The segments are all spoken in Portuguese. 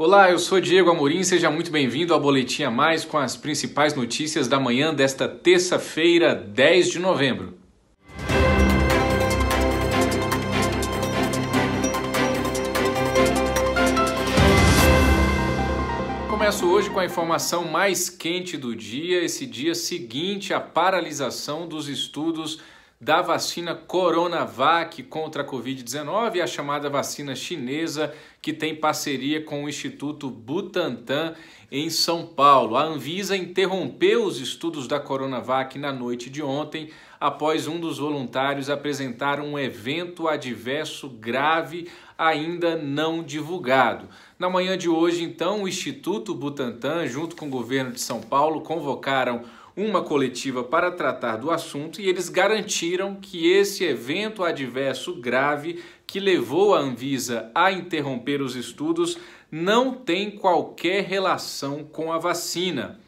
Olá, eu sou Diego Amorim, seja muito bem-vindo ao Boletim a Mais com as principais notícias da manhã desta terça-feira, 10 de novembro. Começo hoje com a informação mais quente do dia, esse dia seguinte à paralisação dos estudos da vacina Coronavac contra a Covid-19, a chamada vacina chinesa, que tem parceria com o Instituto Butantan em São Paulo. A Anvisa interrompeu os estudos da Coronavac na noite de ontem, após um dos voluntários apresentar um evento adverso grave ainda não divulgado. Na manhã de hoje, então, o Instituto Butantan, junto com o governo de São Paulo, convocaram uma coletiva para tratar do assunto e eles garantiram que esse evento adverso grave que levou a Anvisa a interromper os estudos não tem qualquer relação com a vacina.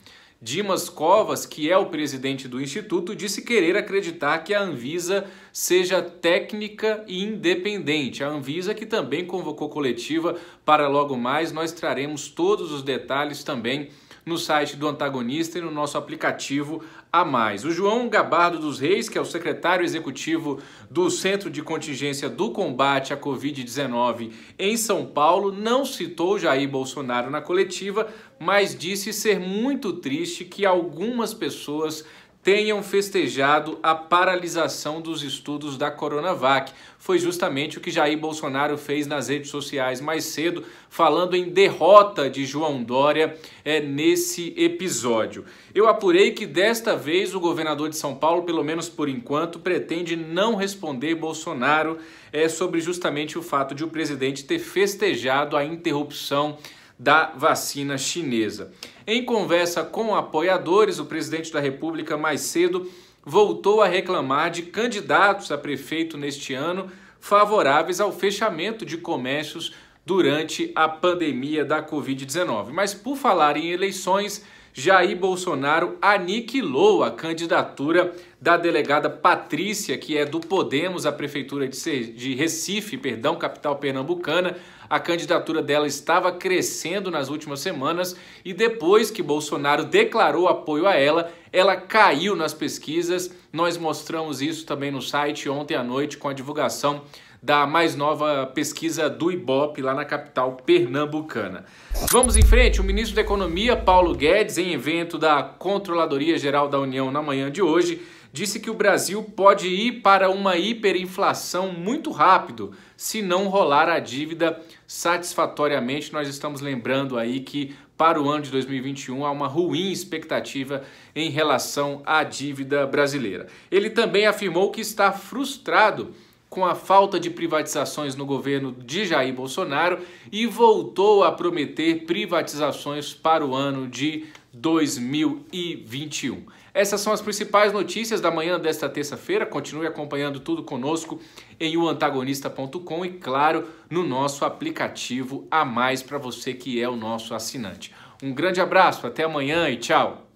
Dimas Covas, que é o presidente do instituto, disse querer acreditar que a Anvisa seja técnica e independente. A Anvisa, que também convocou coletiva para logo mais, nós traremos todos os detalhes também no site do Antagonista e no nosso aplicativo a mais. O João Gabardo dos Reis, que é o secretário executivo do Centro de Contingência do Combate à Covid-19 em São Paulo, não citou Jair Bolsonaro na coletiva, mas disse ser muito triste que algumas pessoas tenham festejado a paralisação dos estudos da Coronavac. Foi justamente o que Jair Bolsonaro fez nas redes sociais mais cedo, falando em derrota de João Dória é, nesse episódio. Eu apurei que desta vez o governador de São Paulo, pelo menos por enquanto, pretende não responder Bolsonaro é, sobre justamente o fato de o presidente ter festejado a interrupção da vacina chinesa. Em conversa com apoiadores, o presidente da República mais cedo voltou a reclamar de candidatos a prefeito neste ano favoráveis ao fechamento de comércios durante a pandemia da Covid-19. Mas por falar em eleições, Jair Bolsonaro aniquilou a candidatura da delegada Patrícia, que é do Podemos, a prefeitura de Recife, perdão, capital pernambucana. A candidatura dela estava crescendo nas últimas semanas e depois que Bolsonaro declarou apoio a ela, ela caiu nas pesquisas. Nós mostramos isso também no site ontem à noite com a divulgação da mais nova pesquisa do IBOP lá na capital pernambucana. Vamos em frente, o ministro da Economia, Paulo Guedes, em evento da Controladoria Geral da União na manhã de hoje, disse que o Brasil pode ir para uma hiperinflação muito rápido se não rolar a dívida satisfatoriamente. Nós estamos lembrando aí que para o ano de 2021 há uma ruim expectativa em relação à dívida brasileira. Ele também afirmou que está frustrado com a falta de privatizações no governo de Jair Bolsonaro e voltou a prometer privatizações para o ano de 2021. Essas são as principais notícias da manhã desta terça-feira. Continue acompanhando tudo conosco em oantagonista.com e, claro, no nosso aplicativo a mais para você que é o nosso assinante. Um grande abraço, até amanhã e tchau!